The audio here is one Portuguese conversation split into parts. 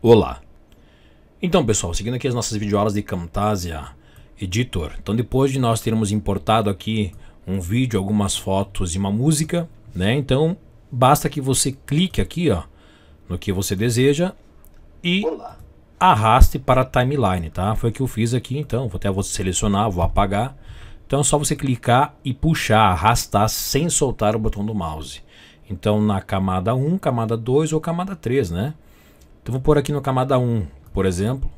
Olá! Então pessoal, seguindo aqui as nossas videoaulas de Camtasia Editor. Então depois de nós termos importado aqui um vídeo, algumas fotos e uma música, né? Então basta que você clique aqui ó, no que você deseja e Olá. arraste para a timeline, tá? Foi o que eu fiz aqui então, vou até vou selecionar, vou apagar. Então é só você clicar e puxar, arrastar sem soltar o botão do mouse. Então na camada 1, camada 2 ou camada 3, né? Então vou pôr aqui no camada 1, por exemplo.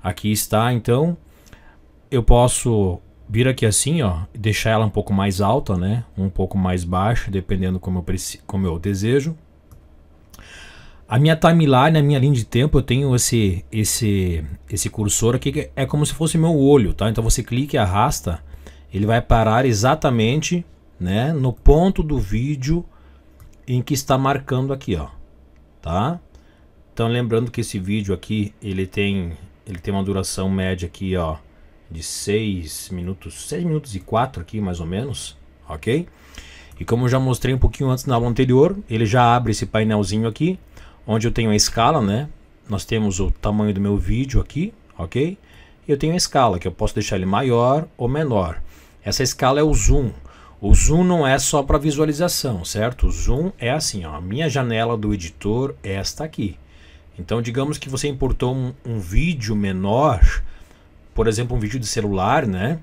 Aqui está, então. Eu posso vir aqui assim, ó, deixar ela um pouco mais alta, né? Um pouco mais baixa, dependendo como eu, preciso, como eu desejo. A minha timeline, a minha linha de tempo, eu tenho esse, esse, esse cursor aqui que é como se fosse meu olho, tá? Então você clica e arrasta, ele vai parar exatamente, né, no ponto do vídeo em que está marcando aqui, ó, tá? Então lembrando que esse vídeo aqui, ele tem, ele tem uma duração média aqui, ó, de 6 minutos, 6 minutos e 4 aqui mais ou menos, ok? E como eu já mostrei um pouquinho antes na aula anterior, ele já abre esse painelzinho aqui, onde eu tenho a escala, né? Nós temos o tamanho do meu vídeo aqui, ok? E eu tenho a escala, que eu posso deixar ele maior ou menor. Essa escala é o zoom. O zoom não é só para visualização, certo? O zoom é assim, ó, a minha janela do editor é esta aqui. Então, digamos que você importou um, um vídeo menor, por exemplo, um vídeo de celular, né?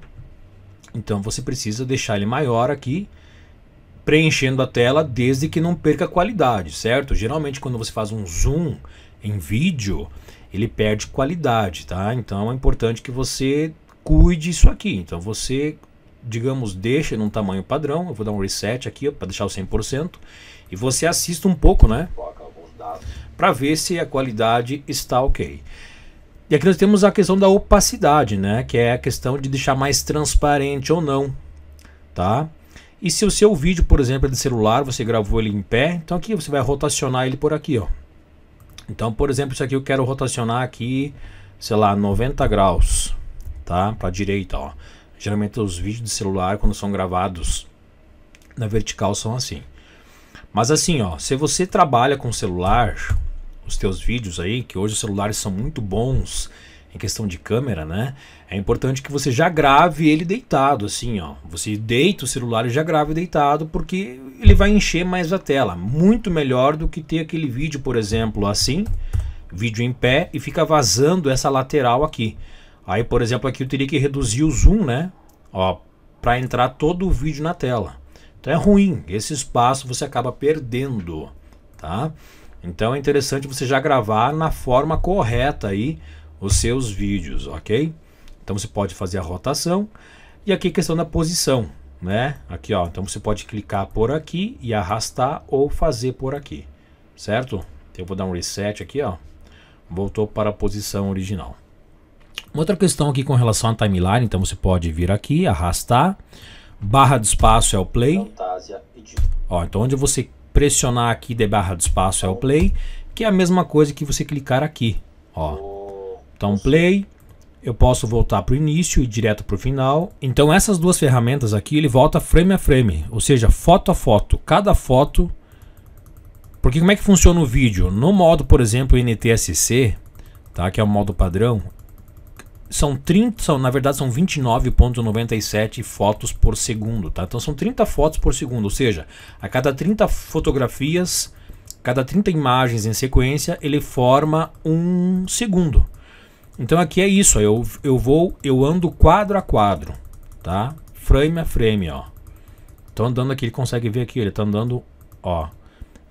Então você precisa deixar ele maior aqui, preenchendo a tela desde que não perca qualidade, certo? Geralmente quando você faz um zoom em vídeo, ele perde qualidade, tá? Então é importante que você cuide isso aqui. Então você, digamos, deixa num tamanho padrão, eu vou dar um reset aqui para deixar o 100% e você assista um pouco, né? Coloca alguns dados para ver se a qualidade está ok. E aqui nós temos a questão da opacidade, né? Que é a questão de deixar mais transparente ou não, tá? E se o seu vídeo, por exemplo, é de celular, você gravou ele em pé, então aqui você vai rotacionar ele por aqui, ó. Então, por exemplo, isso aqui eu quero rotacionar aqui, sei lá, 90 graus, tá? Para direita, ó. Geralmente os vídeos de celular, quando são gravados na vertical, são assim. Mas assim, ó, se você trabalha com celular, os teus vídeos aí, que hoje os celulares são muito bons em questão de câmera, né? É importante que você já grave ele deitado, assim, ó. Você deita o celular e já grave deitado, porque ele vai encher mais a tela. Muito melhor do que ter aquele vídeo, por exemplo, assim, vídeo em pé e fica vazando essa lateral aqui. Aí, por exemplo, aqui eu teria que reduzir o zoom, né? Ó, para entrar todo o vídeo na tela. Então é ruim, esse espaço você acaba perdendo, tá? Então é interessante você já gravar na forma correta aí os seus vídeos, ok? Então você pode fazer a rotação e aqui questão da posição, né? Aqui ó, então você pode clicar por aqui e arrastar ou fazer por aqui, certo? Então, eu vou dar um reset aqui ó, voltou para a posição original. Uma outra questão aqui com relação à timeline, então você pode vir aqui, arrastar, barra de espaço é o play. Ó, então onde você pressionar aqui de barra de espaço é o play, que é a mesma coisa que você clicar aqui, ó. Então play, eu posso voltar para o início e direto para o final. Então essas duas ferramentas aqui, ele volta frame a frame, ou seja, foto a foto, cada foto. Porque como é que funciona o vídeo? No modo, por exemplo, NTSC, tá? que é o modo padrão, são 30, são, na verdade são 29.97 fotos por segundo, tá? Então são 30 fotos por segundo, ou seja, a cada 30 fotografias, cada 30 imagens em sequência, ele forma um segundo. Então aqui é isso, eu, eu vou, eu ando quadro a quadro, tá? Frame a frame, ó. Então andando aqui, ele consegue ver aqui, ele tá andando, ó.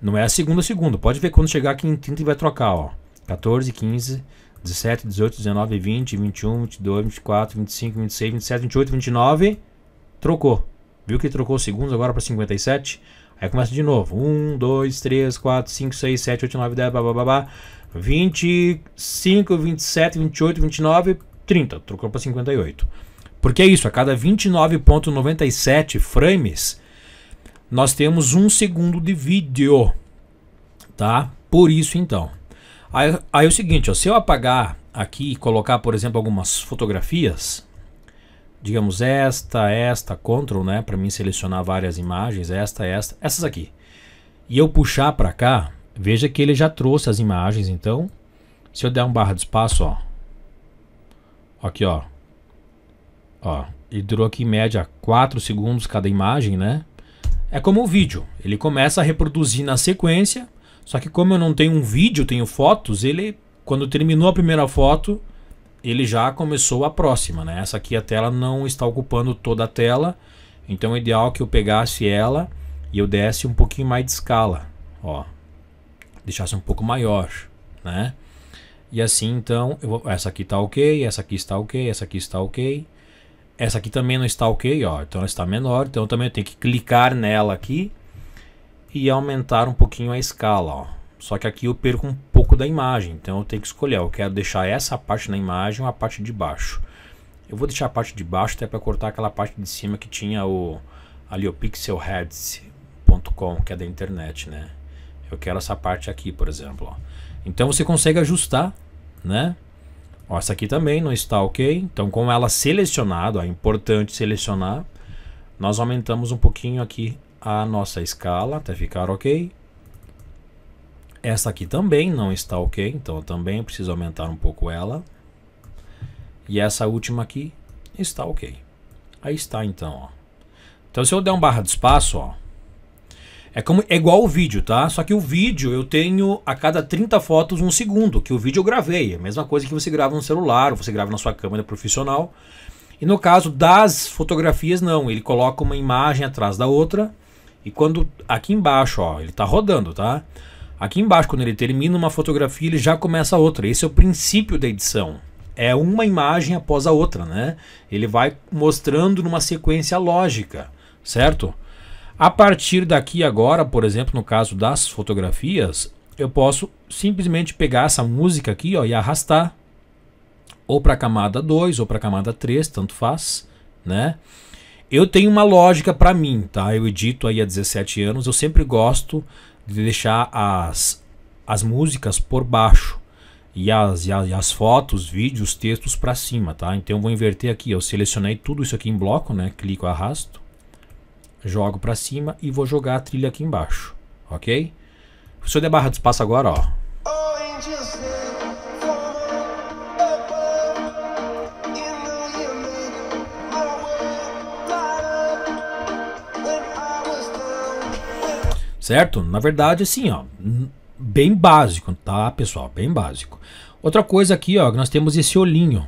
Não é a segunda a segundo, pode ver quando chegar aqui em 30 e vai trocar, ó. 14, 15, 17, 18, 19, 20, 21, 22, 24, 25, 26, 27, 28, 29. Trocou. Viu que trocou segundos agora para 57? Aí começa de novo. 1, 2, 3, 4, 5, 6, 7, 8, 9, 10, babá, 25, 27, 28, 29, 30. Trocou para 58. Porque é isso, a cada 29,97 frames, nós temos um segundo de vídeo. Tá? Por isso então. Aí, aí é o seguinte, ó, se eu apagar aqui e colocar, por exemplo, algumas fotografias, digamos esta, esta, Ctrl, né, para mim selecionar várias imagens, esta, esta, essas aqui. E eu puxar para cá, veja que ele já trouxe as imagens, então, se eu der um barra de espaço, ó, aqui, ó, ó, ele durou aqui em média 4 segundos cada imagem, né? É como o vídeo, ele começa a reproduzir na sequência só que como eu não tenho um vídeo, tenho fotos, ele quando terminou a primeira foto, ele já começou a próxima, né? Essa aqui a tela não está ocupando toda a tela, então é ideal que eu pegasse ela e eu desse um pouquinho mais de escala, ó. Deixasse um pouco maior, né? E assim então, vou, essa aqui está ok, essa aqui está ok, essa aqui está ok. Essa aqui também não está ok, ó. Então ela está menor, então eu também tenho que clicar nela aqui e aumentar um pouquinho a escala. Ó. Só que aqui eu perco um pouco da imagem, então eu tenho que escolher. Eu quero deixar essa parte na imagem ou a parte de baixo. Eu vou deixar a parte de baixo até para cortar aquela parte de cima que tinha o ali o pixelheads.com, que é da internet, né? Eu quero essa parte aqui, por exemplo. Ó. Então você consegue ajustar, né? Ó, essa aqui também não está ok. Então com ela selecionada, é importante selecionar. Nós aumentamos um pouquinho aqui a nossa escala até ficar ok. Essa aqui também não está ok, então eu também preciso aumentar um pouco ela. E essa última aqui está ok. Aí está então, ó. Então se eu der um barra de espaço, ó, é, como, é igual o vídeo, tá? Só que o vídeo eu tenho a cada 30 fotos um segundo, que o vídeo eu gravei. É a mesma coisa que você grava no celular, ou você grava na sua câmera profissional. E no caso das fotografias, não. Ele coloca uma imagem atrás da outra e quando aqui embaixo, ó, ele está rodando, tá? Aqui embaixo, quando ele termina uma fotografia, ele já começa outra. Esse é o princípio da edição. É uma imagem após a outra, né? Ele vai mostrando numa sequência lógica, certo? A partir daqui agora, por exemplo, no caso das fotografias, eu posso simplesmente pegar essa música aqui ó, e arrastar ou para a camada 2 ou para a camada 3, tanto faz, né? Eu tenho uma lógica para mim, tá? Eu edito aí há 17 anos, eu sempre gosto de deixar as, as músicas por baixo. E as, e as, e as, fotos, vídeos, textos para cima, tá? Então eu vou inverter aqui, eu selecionei tudo isso aqui em bloco, né? Clico, arrasto, jogo para cima e vou jogar a trilha aqui embaixo, ok? Se eu de barra de espaço agora, ó, certo? Na verdade, assim, ó, bem básico, tá, pessoal? Bem básico. Outra coisa aqui, ó, nós temos esse olhinho.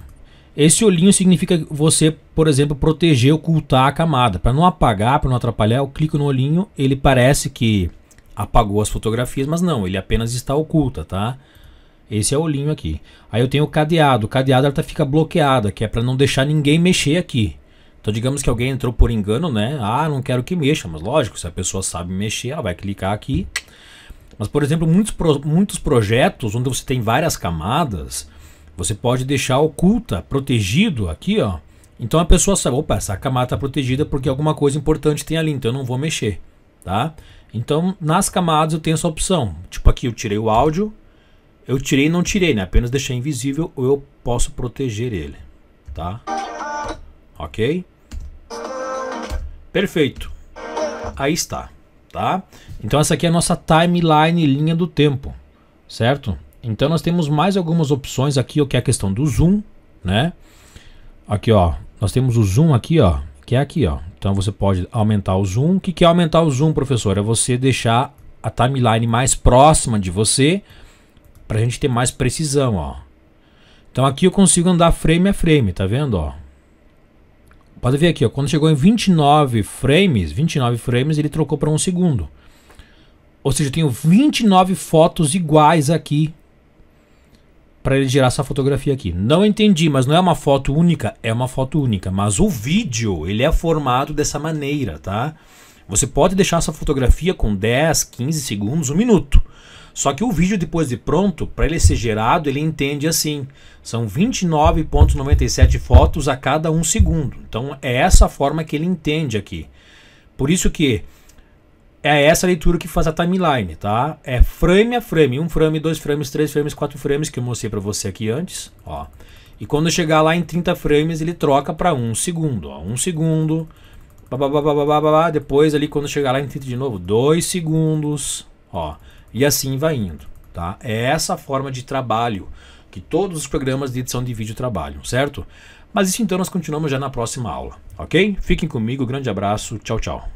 Esse olhinho significa você, por exemplo, proteger, ocultar a camada. Para não apagar, para não atrapalhar, eu clico no olhinho, ele parece que apagou as fotografias, mas não, ele apenas está oculta, tá? Esse é o olhinho aqui. Aí eu tenho o cadeado. O cadeado ela tá, fica bloqueada, que é para não deixar ninguém mexer aqui. Então, digamos que alguém entrou por engano, né? Ah, não quero que mexa, mas lógico, se a pessoa sabe mexer, ela vai clicar aqui. Mas, por exemplo, muitos, pro, muitos projetos onde você tem várias camadas, você pode deixar oculta, protegido aqui, ó. Então a pessoa sabe, opa, essa camada está protegida porque alguma coisa importante tem ali, então eu não vou mexer, tá? Então, nas camadas eu tenho essa opção. Tipo aqui, eu tirei o áudio, eu tirei e não tirei, né? Apenas deixei invisível ou eu posso proteger ele, tá? Ok? Perfeito. Aí está, tá? Então essa aqui é a nossa timeline, linha do tempo, certo? Então nós temos mais algumas opções aqui, o que é a questão do zoom, né? Aqui, ó, nós temos o zoom aqui, ó, que é aqui, ó. Então você pode aumentar o zoom. O que é aumentar o zoom, professor? É você deixar a timeline mais próxima de você para a gente ter mais precisão, ó. Então aqui eu consigo andar frame a frame, tá vendo, ó? Pode ver aqui, ó, quando chegou em 29 frames, 29 frames, ele trocou para um segundo. Ou seja, eu tenho 29 fotos iguais aqui para ele gerar essa fotografia aqui. Não entendi, mas não é uma foto única, é uma foto única, mas o vídeo, ele é formado dessa maneira, tá? Você pode deixar essa fotografia com 10, 15 segundos, um minuto. Só que o vídeo depois de pronto, para ele ser gerado, ele entende assim. São 29.97 fotos a cada um segundo. Então é essa forma que ele entende aqui. Por isso que é essa leitura que faz a timeline, tá? É frame a frame, um frame, dois frames, três frames, quatro frames que eu mostrei para você aqui antes, ó. E quando chegar lá em 30 frames, ele troca para um segundo, ó, um segundo, depois ali quando chegar lá em 30 de novo, dois segundos, ó. E assim vai indo, tá? É essa forma de trabalho que todos os programas de edição de vídeo trabalham, certo? Mas isso então nós continuamos já na próxima aula, ok? Fiquem comigo, grande abraço, tchau, tchau.